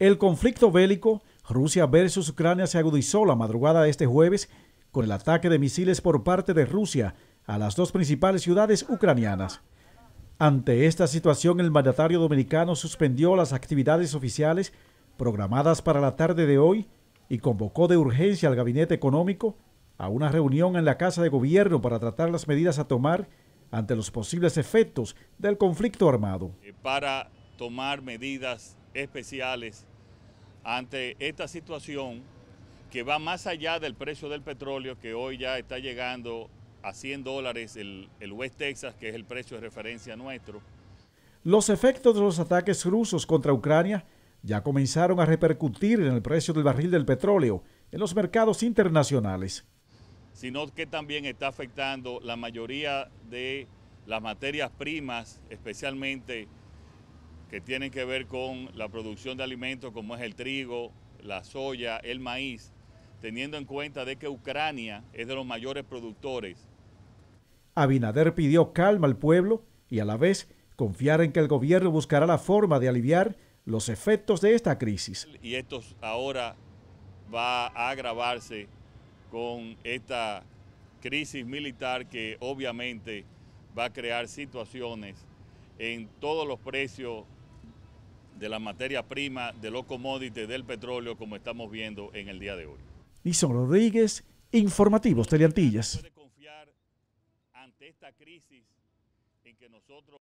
El conflicto bélico Rusia versus Ucrania se agudizó la madrugada de este jueves con el ataque de misiles por parte de Rusia a las dos principales ciudades ucranianas. Ante esta situación, el mandatario dominicano suspendió las actividades oficiales programadas para la tarde de hoy y convocó de urgencia al gabinete económico a una reunión en la Casa de Gobierno para tratar las medidas a tomar ante los posibles efectos del conflicto armado. Eh, para tomar medidas especiales ante esta situación que va más allá del precio del petróleo que hoy ya está llegando a 100 dólares el, West Texas, que es el precio de referencia nuestro. Los efectos de los ataques rusos contra Ucrania ya comenzaron a repercutir en el precio del barril del petróleo en los mercados internacionales. Sino que también está afectando la mayoría de las materias primas, especialmente que tienen que ver con la producción de alimentos como es el trigo, la soya, el maíz, teniendo en cuenta de que Ucrania es de los mayores productores. Abinader pidió calma al pueblo y a la vez confiar en que el gobierno buscará la forma de aliviar los efectos de esta crisis. Y esto ahora va a agravarse con esta crisis militar que obviamente va a crear situaciones en todos los precios de la materia prima, de los commodities, del petróleo, como estamos viendo en el día de hoy. Nison Rodríguez, Informativos Teleantillas.